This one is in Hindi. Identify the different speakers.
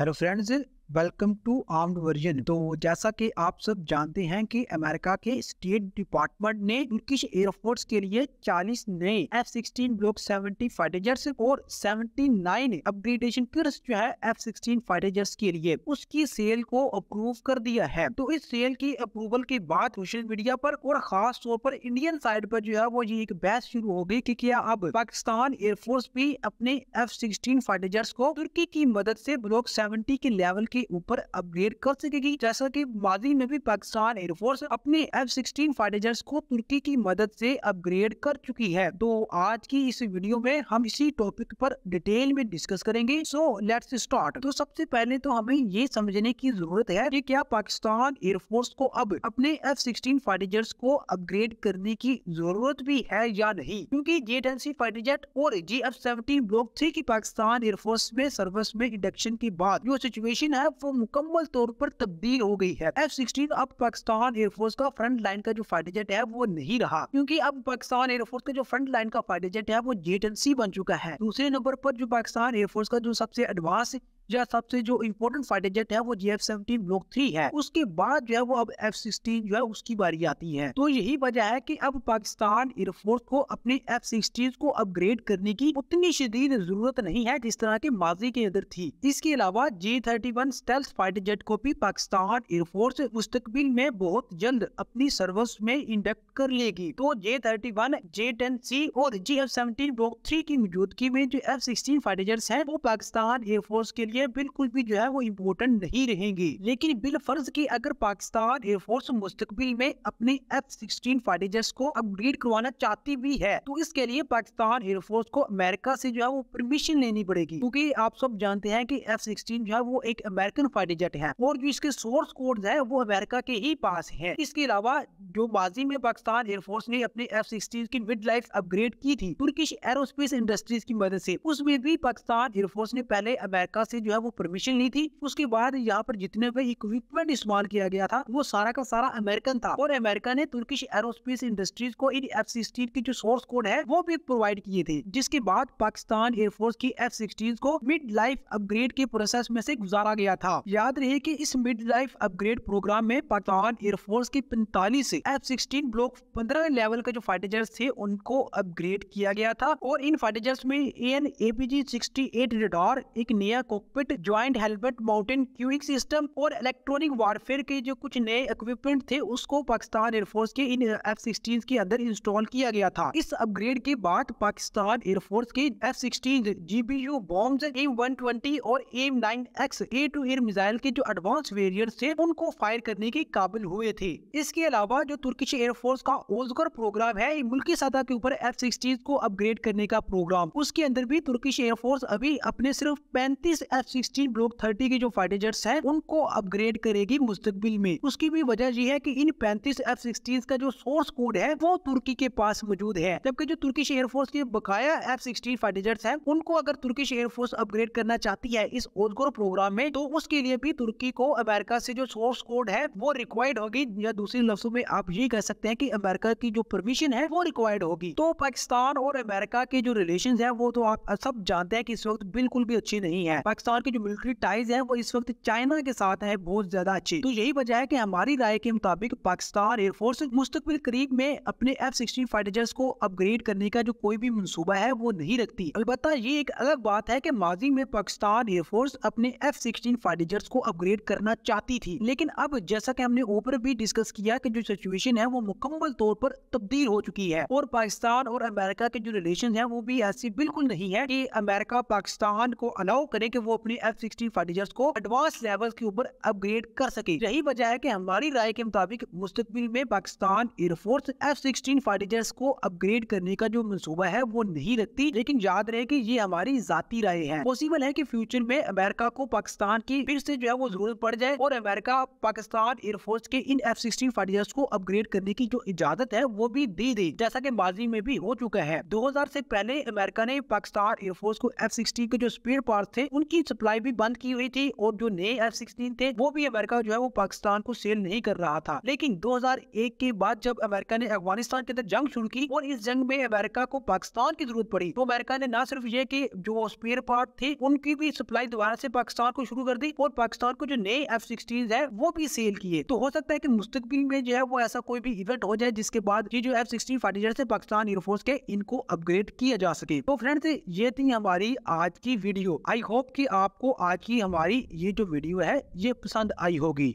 Speaker 1: Hello friends, welcome to armed version तो जैसा कि आप सब जानते हैं कि अमेरिका के स्टेट डिपार्टमेंट ने टर्किश एयरफोर्स के लिए 40 नए F sixteen block seventy fighter jets और 79 अपग्रेडेशन किट्स जो है एफ सिक्सटीन फाइटर्स के लिए उसकी सेल को अप्रूव कर दिया है तो इस सेल की अप्रूवल के बाद सोशल मीडिया पर और खास तौर पर इंडियन साइड पर जो है वो ये एक बहस शुरू हो गई की क्या अब पाकिस्तान एयरफोर्स भी अपने एफ सिक्सटीन फाइटेजर्स को तुर्की की मदद से ब्लॉक सेवेंटी के लेवल के के ऊपर अपग्रेड कर सकेगी जैसा की माजी में भी पाकिस्तान एयरफोर्स अपने एफ सिक्सटीन फाइटर को तुर्की की मदद से अपग्रेड कर चुकी है तो आज की इस वीडियो में हम इसी टॉपिक पर डिटेल में डिस्कस करेंगे सो लेट्स स्टार्ट तो सबसे पहले तो हमें ये समझने की जरूरत है कि क्या पाकिस्तान एयरफोर्स को अब अपने एफ सिक्सटीन फाइटर्स को अपग्रेड करने की जरूरत भी है या नहीं क्योंकि J ten C fighter jet और G F seventeen block three की पाकिस्तान एयरफोर्स में सर्विस में इंडक्शन के बाद जो सिचुएशन है अब वो मुकम्मल तौर पर तब्दील हो गई है एफ सिक्सटीन अब पाकिस्तान एयरफोर्स का फ्रंट लाइन का जो फाइटर जेट है वो नहीं रहा क्योंकि अब पाकिस्तान एयरफोर्स का जो फ्रंट लाइन का फाइटर जेट है वो जेट सी बन चुका है दूसरे नंबर पर जो पाकिस्तान एयरफोर्स का जो सबसे एडवांस या सबसे जो इम्पोर्टेंट फाइटर जेट है वो G F seventeen block three है उसके बाद जो है वो अब एफ सिक्सटीन जो है उसकी बारी आती है तो यही वजह है की अब पाकिस्तान एयरफोर्स को अपने एफ सिक्सटीन को अपग्रेड करने की उतनी शदीद जरूरत नहीं है जिस तरह के माजी के अंदर थी इसके अलावा J thirty one stealth fighter jet को भी पाकिस्तान एयरफोर्स मुस्तकबिल में बहुत जल्द अपनी सर्विस में इंडक्ट कर लेगी तो J thirty one J ten C और G F seventeen block three की मौजूदगी में जो एफ सिक्सटीन फाइटर जेट है वो पाकिस्तान एयरफोर्स के लिए ये बिल कुछ भी जो है वो इम्पोर्टेंट नहीं रहेंगे लेकिन बिल फर्ज की अगर पाकिस्तान एयरफोर्स मुस्तकबिल में अपने एफ सिक्सटीन फाइटर्स को अपग्रेड करवाना चाहती भी है तो इसके लिए पाकिस्तान एयरफोर्स को अमेरिका से जो है वो परमिशन लेनी पड़ेगी क्योंकि आप सब जानते हैं कि एफ सिक्सटीन जो है वो एक अमेरिकन फाइटर जेट है और जो इसके सोर्स कोड है वो अमेरिका के ही पास है इसके अलावा जो माजी में पाकिस्तान एयरफोर्स ने अपने एफ सिक्सटीन की मिड लाइफ अपग्रेड की थी तुर्किश एरोस्पेस इंडस्ट्रीज की मदद से उसमें भी पाकिस्तान एयरफोर्स ने पहले अमेरिका से जो जो है वो परमिशन ली थी उसके बाद यहाँ पर जितने भी इक्विपमेंट इस्तेमाल किया गया था वो सारा का सारा अमेरिकन था और अमेरिका ने तुर्किश एरोस्पेस इंडस्ट्रीज को इन एफ सिक्सटीन की जो सोर्स कोड है वो भी प्रोवाइड किए थे जिसके बाद पाकिस्तान एयरफोर्स की एफ सिक्सटीन को मिड लाइफ अपग्रेड के प्रोसेस में से गुजारा गया था याद रहे की इस मिड लाइफ अपग्रेड प्रोग्राम में पाकिस्तान एयरफोर्स के पैंतालीस एफ सिक्सटीन ब्लॉक पंद्रह लेवल के जो फाइटर थे उनको अपग्रेड किया गया था और इन फाइटर में N APG sixty eight radar एक नया cockpit joint helmet mounted cueing system और इलेक्ट्रॉनिक वारफेयर के जो कुछ नए इक्विपमेंट थे उसको पाकिस्तान एयरफोर्स के इन एफ uh, सिक्सटीन के अंदर इंस्टॉल किया गया था इस अपग्रेड के बाद पाकिस्तान एयरफोर्स के F sixteen GBU bomb M one twenty और M nine X A to air missile के जो एडवांस वेरियंट थे उनको फायर करने के काबिल हुए थे इसके अलावा जो तुर्किश एयरफोर्स का ओजगर प्रोग्राम है मुल्की सतह के ऊपर एफ सिक्सटीन को अपग्रेड करने का प्रोग्राम उसके अंदर भी तुर्किश एयरफोर्स अभी अपने सिर्फ पैंतीस एफ सिक्सटीन ब्लॉक थर्टी की जो फाइटर्स है उनको अपग्रेड करेगी मुस्तकबिल में उसकी भी वजह यह है की इन पैंतीस एफ सिक्सटीन का जो सोर्स कोड है वो तुर्की के पास मौजूद है जबकि जो तुर्की एयरफोर्स के बकाया एफ सिक्सटीन फाइटर्स है उनको अगर तुर्की एयरफोर्स अपग्रेड करना चाहती है इस ओजगोर प्रोग्राम में तो उसके लिए भी तुर्की को अमेरिका से जो सोर्स कोड है वो रिक्वायर्ड होगी या दूसरी लफ्जों में आप ये कह सकते हैं कि अमेरिका की जो परमिशन है वो रिक्वायर्ड होगी तो पाकिस्तान और अमेरिका के जो रिलेशन है वो तो आप सब जानते हैं कि इस वक्त बिल्कुल भी अच्छी नहीं है पाकिस्तान पाकिस्तान के जो मिलिट्री टाइज है वो इस वक्त चाइना के साथ है बहुत ज्यादा अच्छे तो यही वजह है की हमारी राय के मुताबिक पाकिस्तान एयरफोर्स मुस्तबिल करीब में अपने एफ सिक्सटीन फाइटर्स को अपग्रेड करने का जो कोई भी मनसूबा है वो नहीं रखती अलबत् ये एक अलग बात है की माजी में पाकिस्तान एयरफोर्स अपने एफ सिक्सटीन फाइटर्स को अपग्रेड करना चाहती थी लेकिन अब जैसा की हमने ऊपर भी डिस्कस किया की कि जो सिचुएशन है वो मुकम्मल तौर पर तब्दील हो चुकी है और पाकिस्तान और अमेरिका के जो रिलेशन है वो भी ऐसी बिल्कुल नहीं है की अमेरिका पाकिस्तान को अलाउ करे की वो अपने एफ सिक्सटीन फाइटर्स को एडवांस लेवल के ऊपर अपग्रेड कर सके यही वजह है की हमारी राय के मुताबिक मुस्तबिल में Pakistan air force F sixteen fighters को अपग्रेड करने का जो मनसूबा है वो नहीं रखती लेकिन याद रहे की ये हमारी जाती राय है पॉसिबल है की फ्यूचर में अमेरिका को पाकिस्तान की फिर से जो है वो जरूरत पड़ जाए और अमेरिका पाकिस्तान एयरफोर्स के इन एफ सिक्सटीन फाइटर्स को अपग्रेड करने की जो इजाजत है वो भी दे दे जैसा की माजी में भी हो चुका है दो हजार से पहले अमेरिका ने पाकिस्तान एयरफोर्स को एफ सिक्सटीन के जो स्पीड पार्ट थे उनकी सप्लाई भी बंद की हुई थी और जो नए एफ सिक्सटीन थे वो भी अमेरिका जो है वो पाकिस्तान को सेल नहीं कर रहा था लेकिन 2001 के बाद जब अमेरिका ने अफगानिस्तान के अंदर जंग शुरू की और इस जंग में अमेरिका को पाकिस्तान की जरूरत पड़ी तो अमेरिका ने ना सिर्फ ये की जो स्पेयर पार्ट थे उनकी भी सप्लाई दोबारा से पाकिस्तान को शुरू कर दी और पाकिस्तान को जो नए एफ सिक्सटीन है वो भी सेल किए तो हो सकता है की मुस्तबिल में जो है वो ऐसा कोई भी इवेंट हो जाए जिसके बाद ये जो एफ सिक्सटीन फाइटर से पाकिस्तान एयरफोर्स के इनको अपग्रेड किया जा सके तो फ्रेंड्स ये थी हमारी आज की वीडियो आई होप की आपको आज की हमारी ये जो वीडियो है ये पसंद आई होगी